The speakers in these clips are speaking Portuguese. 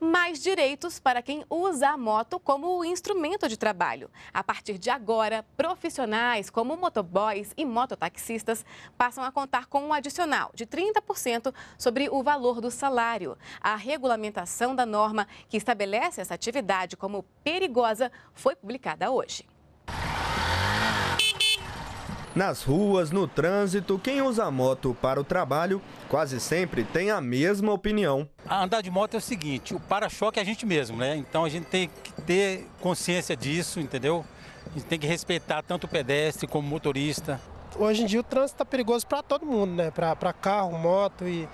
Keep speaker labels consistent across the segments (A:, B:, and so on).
A: mais direitos para quem usa a moto como instrumento de trabalho. A partir de agora, profissionais como motoboys e mototaxistas passam a contar com um adicional de 30% sobre o valor do salário. A regulamentação da norma que estabelece essa atividade como perigosa foi publicada hoje.
B: Nas ruas, no trânsito, quem usa moto para o trabalho quase sempre tem a mesma opinião
A: a andar de moto é o seguinte, o para-choque é a gente mesmo, né? Então a gente tem que ter consciência disso, entendeu? A gente tem que respeitar tanto o pedestre como o motorista. Hoje em dia o trânsito está perigoso para todo mundo, né? Para carro, moto e,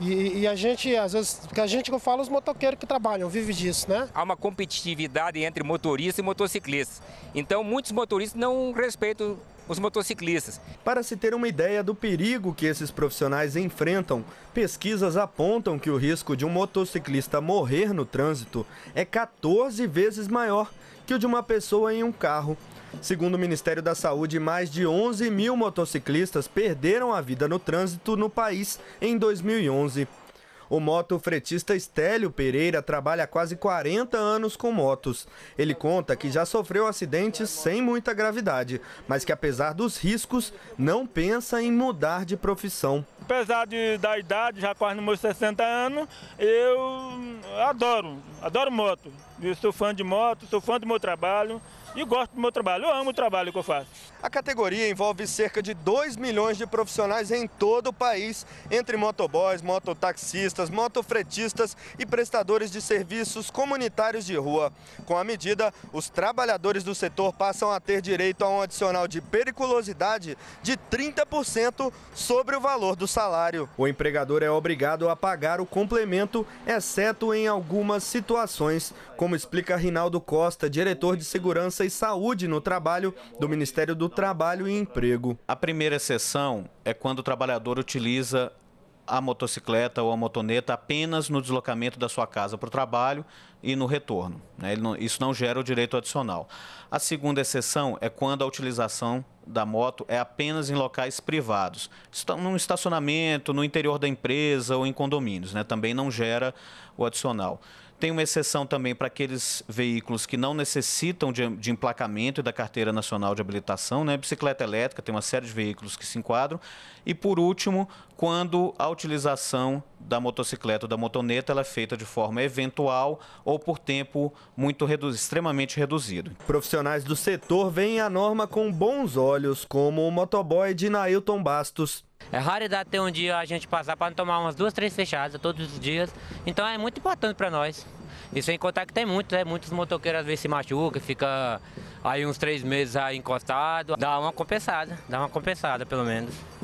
A: e, e, a gente, às vezes, que a gente que eu falo, os motoqueiros que trabalham, vive disso, né?
B: Há uma competitividade entre motorista e motociclista. Então muitos motoristas não respeitam os motociclistas. Para se ter uma ideia do perigo que esses profissionais enfrentam, pesquisas apontam que o risco de um motociclista morrer no trânsito é 14 vezes maior que o de uma pessoa em um carro. Segundo o Ministério da Saúde, mais de 11 mil motociclistas perderam a vida no trânsito no país em 2011. O motofretista Estélio Pereira trabalha há quase 40 anos com motos. Ele conta que já sofreu acidentes sem muita gravidade, mas que apesar dos riscos, não pensa em mudar de profissão. Apesar de, da idade, já quase nos meus 60 anos, eu adoro, adoro moto. Eu sou fã de moto, sou fã do meu trabalho e gosto do meu trabalho. Eu amo o trabalho que eu faço. A categoria envolve cerca de 2 milhões de profissionais em todo o país, entre motoboys, mototaxistas, motofretistas e prestadores de serviços comunitários de rua. Com a medida, os trabalhadores do setor passam a ter direito a um adicional de periculosidade de 30% sobre o valor do salário. O empregador é obrigado a pagar o complemento, exceto em algumas situações, como explica Rinaldo Costa, diretor de segurança e e Saúde no Trabalho do Ministério do Trabalho e
A: Emprego. A primeira exceção é quando o trabalhador utiliza a motocicleta ou a motoneta apenas no deslocamento da sua casa para o trabalho e no retorno. Né? isso não gera o direito adicional. A segunda exceção é quando a utilização da moto é apenas em locais privados, num estacionamento, no interior da empresa ou em condomínios. Né? Também não gera o adicional. Tem uma exceção também para aqueles veículos que não necessitam de, de emplacamento e da Carteira Nacional de Habilitação, né? bicicleta elétrica, tem uma série de veículos que se enquadram. E, por último, quando a utilização da motocicleta ou da motoneta ela é feita de forma eventual ou por tempo muito extremamente reduzido.
B: Profissionais do setor veem a norma com bons olhos, como o motoboy de Nailton Bastos.
A: É raridade ter um dia a gente passar para tomar umas duas, três fechadas todos os dias. Então é muito importante para nós. E sem contar que tem muitos, né? Muitos motoqueiros às vezes se machucam, fica aí uns três meses aí encostado. Dá uma compensada, dá uma compensada pelo menos.